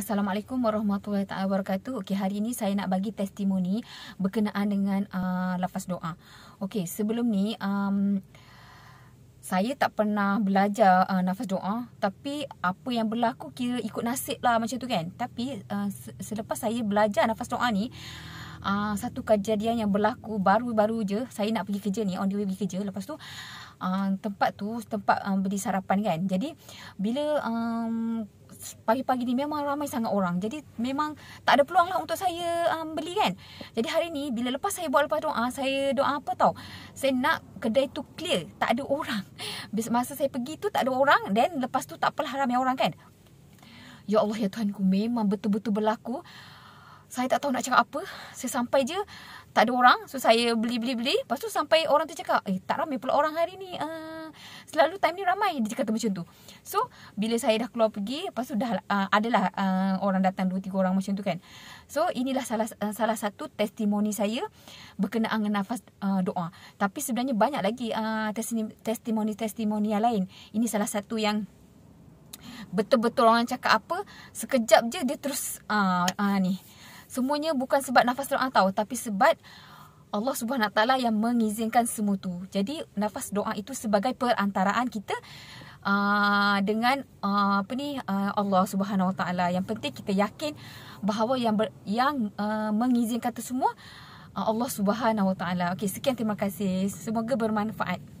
Assalamualaikum warahmatullahi taala wabarakatuh. Okey, hari ini saya nak bagi testimoni berkenaan dengan uh, lafaz doa. Okey, sebelum ni um, saya tak pernah belajar uh, nafas doa tapi apa yang berlaku kira ikut nasib lah macam tu kan. Tapi uh, selepas saya belajar nafas doa ni uh, satu kejadian yang berlaku baru-baru je saya nak pergi kerja ni on the way pergi kerja lepas tu uh, tempat tu tempat um, uh, beli sarapan kan. Jadi bila um, pagi-pagi ni memang ramai sangat orang. Jadi memang tak ada peluanglah untuk saya um, beli kan. Jadi hari ni bila lepas saya buat lepas doa, saya doa apa tau. Saya nak kedai tu clear, tak ada orang. Masa saya pergi tu tak ada orang dan lepas tu tak pernah ramai orang kan. Ya Allah ya Tuhanku memang betul-betul berlaku saya tak tahu nak cakap apa. Saya sampai je tak ada orang. So saya beli-beli-beli. Lepas tu sampai orang tu cakap, "Eh, tak ramai pula orang hari ni." Uh, selalu time ni ramai dia cakap macam tu. So bila saya dah keluar pergi, lepas tu dah uh, adalah uh, orang datang dua tiga orang macam tu kan. So inilah salah uh, salah satu testimoni saya berkenaan dengan nafas uh, doa. Tapi sebenarnya banyak lagi uh, testimoni-testimoni yang lain. Ini salah satu yang betul-betul orang cakap apa sekejap je dia terus uh, uh, ni semuanya bukan sebab nafas doa tau tapi sebab Allah Subhanahu taala yang mengizinkan semua tu. Jadi nafas doa itu sebagai perantaraan kita uh, dengan uh, apa ni uh, Allah Subhanahu taala. Yang penting kita yakin bahawa yang ber, yang uh, mengizinkan tu semua uh, Allah Subhanahu taala. Okey, sekian terima kasih. Semoga bermanfaat.